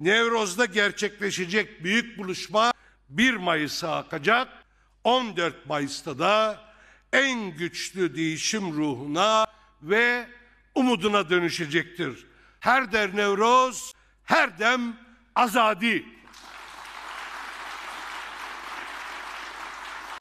Nevroz'da gerçekleşecek büyük buluşma 1 Mayıs'a akacak. 14 Mayıs'ta da en güçlü değişim ruhuna ve umuduna dönüşecektir. Her der Nevroz, her dem azadi.